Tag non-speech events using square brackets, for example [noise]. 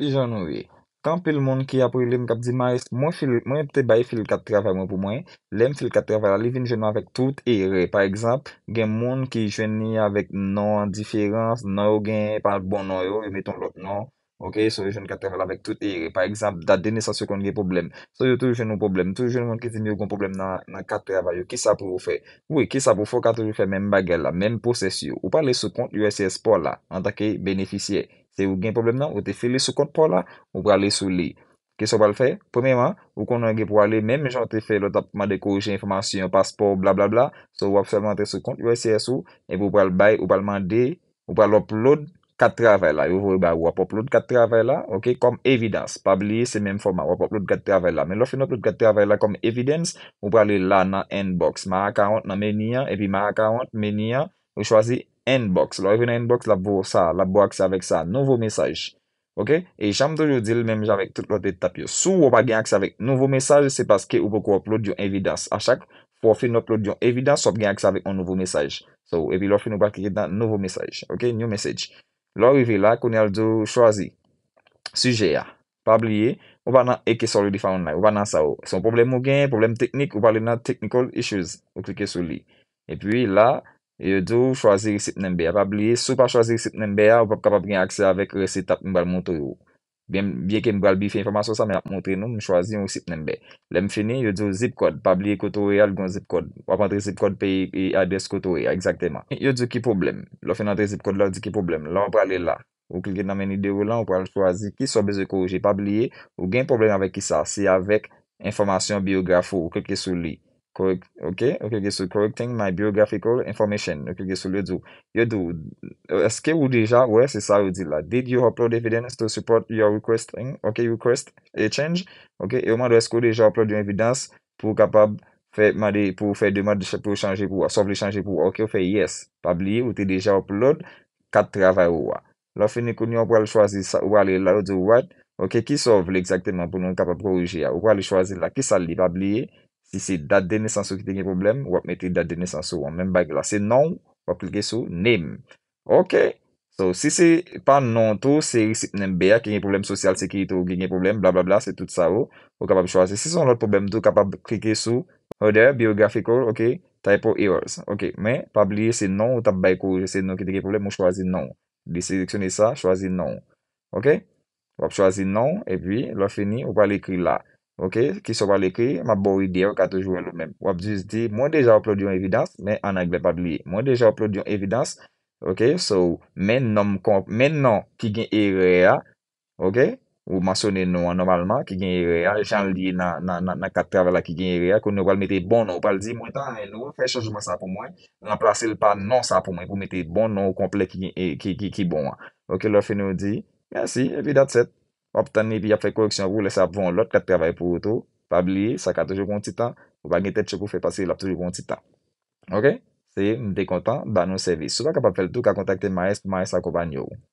I jan ouye, kan pil moun ki apri lem kap di ma, mwen pte bay fil kat travay mwen pou mwen, lem fil kat travay la, li vin jenou avèk tout e irè. Par ekzap, gen moun ki jenou avèk nan, diferans, nan ou gen, par bon nan yo, e meton lòt nan, ok, sou jenou kat travay la avèk tout e irè. Par ekzap, da dene sa sou kon gen problem, sou yo tou jenou problem, tou jenou moun ki jenou kon problem nan kat travay yo, ki sa pou ou fè? Ouye, ki sa pou ou fò kato jenou fè men bagel la, men posesyo, ou pale sou kont USS Sport la, an takè beneficye. Se ou gen problem nan, ou te fili sou kont pou la, ou prale sou li. Kese ou prale fe? Premèman, ou konon ge pou ale, mèm jante fe, lò tapman de korijen informasyon, paspò, blablabla, sou wap selman te sou kont, yoy seye sou, e pou prale bay, ou prale mande, ou prale upload kat travè la. Ou wap upload kat travè la, ok, kom evidans, pabliye se mèm forma, wap upload kat travè la. Men lò fin upload kat travè la kom evidans, ou prale la nan end box, ma akawant nan meniya, epi ma akawant meniya, ou chwazi endbox. Enboks, lo evi nan enboks la pou akse avèk sa Nouvo mesaj Ok, e chanm toujou dil menm javèk tout lote tap yo Sou ou pa gen akse avèk nouvo mesaj Se paske ou pou kou upload yon evidans A chak pou ou fin upload yon evidans Ou gen akse avèk nouvo mesaj So evi lo fin ou pa klik nan nouvo mesaj Ok, new message Lo evi wi la kouni aljou chwazi Suje ya, pa bliye Ou pa nan eke soru di fan online Ou pa nan sa ou Son problem ou gen, problem teknik Ou pa li nan technical issues Ou klikè sou li E pi la E yo di yo chwazi resip nenbe a, pa bliye sou pa chwazi resip nenbe a, ou pap kapap gen akse avèk resip tap mbal mwotor yo. Bien ke mbal bi fè informasyon sa, mwen ap mwotre nou, mwen chwazi yon resip nenbe. Le m feni, yo di yo zip kod, pa bliye koto re al gwen zip kod, wap antre zip kod pe adres koto re, exactement. [laughs] Yo di yo ki problem, lò fè nan tre zip kod lò di ki problem, lò mwen pralè la, ou klikè nan men ide yo lan, ou pralè chwazi ki sou bezè korje, pa bliye, ou gen problem avèk ki sa, si avèk informasyon biografo, ou klikè sou li. Korek, oke, oke, gesu, korekten, my biografikal informasyen, oke, gesu, le dju, le dju, eske ou deja, we, se sa, le dju la, did you upload evidence to support your requesting, oke, request, exchange, oke, yo madwe eske ou deja upload yo evidens pou kapab, fe, madwe, pou fe demad, pou chanje pou, sa vle chanje pou, oke, yo fe yes, pa blye, ou te deja upload, kat travay ou wa, la finikouni, yo wale chwazi sa, wale la, yo dju, wate, oke, ki sa vle, ekzakteman, pou nou kapab korujia, wale chwazi la, ki sa li, pa blye, Si se dat dene sanso ki te genye problem, wap metri dat dene sanso. Wan men bag la se nan, wap klike sou name. Ok, so si se pa nan tou, se ne mbea ki genye problem sosyal, se ki tou genye problem, bla bla bla, se tout sa ou. Wap kapab chwaze. Si son lot problem tou, kapab klike sou other, biografiko, ok, typo errors. Ok, men, pa bliye se nan, wap tap bag kou, se nan ki te genye problem, wap chwaze nan. Li seleksyon e sa, chwaze nan. Ok, wap chwaze nan, e pi, lwa fini, wap pale kri la. Ok, ki sou pal ekri, ma bo yi deyo ka toujwen loun men. Wap jiz di, mwen deja wap plod yon evidans, men anagbe pa dwiye. Mwen deja wap plod yon evidans, ok, sou men nan ki gen e rea, ok, ou masonen nou an normalman, ki gen e rea. E chan li nan kat travala ki gen e rea, kon nou pal mette bon nou pal di, mwen tan en nou, fè chanjouman sa pou mwen. Nan plase l pa nan sa pou mwen, pou mette bon nou komplek e, ki bon an. Ok, lor fè nou di, ya si, evidans set. Wap tani pi ap fè korreksyon wou, lese ap voun lòt kèt pèvay pou wotou. Pab li, sa ka toujou kon titan, wap agen tèt chekou fè pasi lòt toujou kon titan. Ok? Se yè, mdè kontan, ban nou servis. Sou pa kap ap fè loutou, ka kontakte ma esk, ma esk akopanyo wou.